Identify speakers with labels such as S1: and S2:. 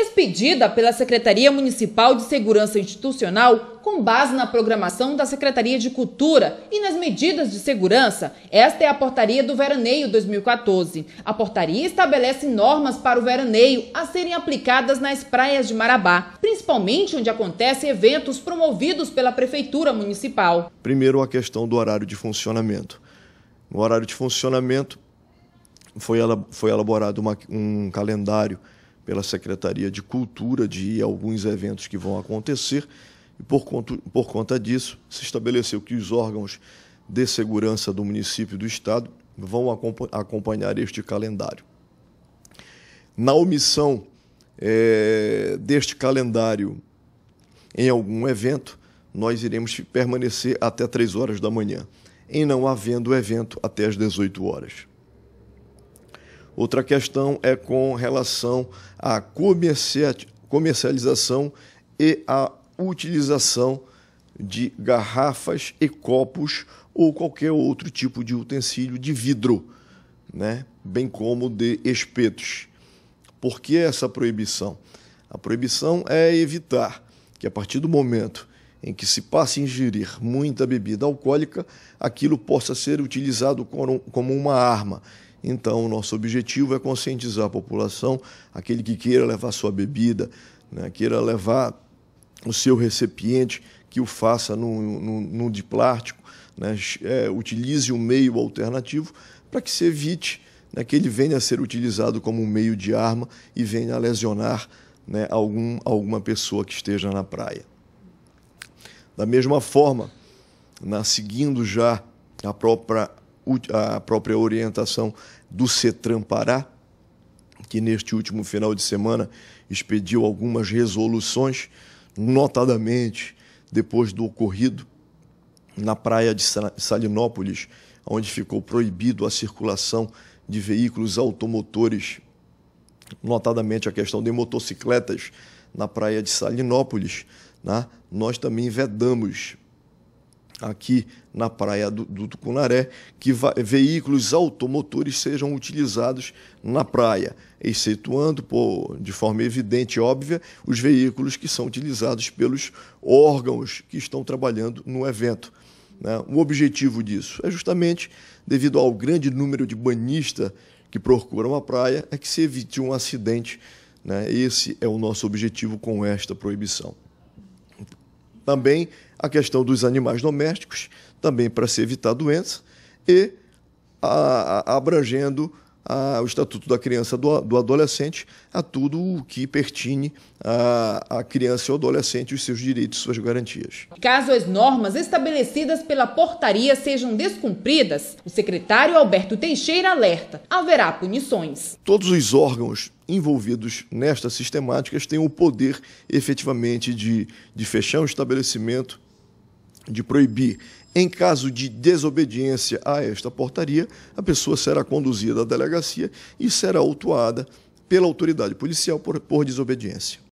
S1: expedida pela Secretaria Municipal de Segurança Institucional com base na programação da Secretaria de Cultura e nas medidas de segurança. Esta é a portaria do Veraneio 2014. A portaria estabelece normas para o veraneio a serem aplicadas nas praias de Marabá, principalmente onde acontecem eventos promovidos pela Prefeitura Municipal.
S2: Primeiro, a questão do horário de funcionamento. No horário de funcionamento, foi, elaborado uma, um calendário pela Secretaria de Cultura de ir a alguns eventos que vão acontecer. E por, conto, por conta disso, se estabeleceu que os órgãos de segurança do município e do estado vão acompanhar este calendário. Na omissão é, deste calendário em algum evento, nós iremos permanecer até 3 horas da manhã, em não havendo evento até as 18 horas. Outra questão é com relação à comercialização e à utilização de garrafas e copos ou qualquer outro tipo de utensílio de vidro, né? bem como de espetos. Por que essa proibição? A proibição é evitar que, a partir do momento em que se passe a ingerir muita bebida alcoólica, aquilo possa ser utilizado como uma arma então, o nosso objetivo é conscientizar a população, aquele que queira levar sua bebida, né, queira levar o seu recipiente, que o faça no, no, no de plástico, né, é, utilize um meio alternativo para que se evite né, que ele venha a ser utilizado como um meio de arma e venha a lesionar né, algum, alguma pessoa que esteja na praia. Da mesma forma, na, né, seguindo já a própria a própria orientação do CETRAN Pará, que neste último final de semana expediu algumas resoluções, notadamente depois do ocorrido na praia de Salinópolis, onde ficou proibido a circulação de veículos automotores, notadamente a questão de motocicletas na praia de Salinópolis, né? nós também vedamos aqui na praia do, do Tucunaré, que veículos automotores sejam utilizados na praia, excetuando, por, de forma evidente e óbvia, os veículos que são utilizados pelos órgãos que estão trabalhando no evento. Né? O objetivo disso é justamente, devido ao grande número de banhistas que procuram a praia, é que se evite um acidente. Né? Esse é o nosso objetivo com esta proibição. Também a questão dos animais domésticos, também para se evitar doença, e a, a, abrangendo a, o Estatuto da Criança do, do Adolescente a tudo o que pertine à criança o adolescente, os seus direitos, suas garantias.
S1: Caso as normas estabelecidas pela portaria sejam descumpridas, o secretário Alberto Teixeira alerta: haverá punições.
S2: Todos os órgãos envolvidos nestas sistemáticas têm o poder efetivamente de, de fechar um estabelecimento, de proibir. Em caso de desobediência a esta portaria, a pessoa será conduzida à delegacia e será autuada pela autoridade policial por, por desobediência.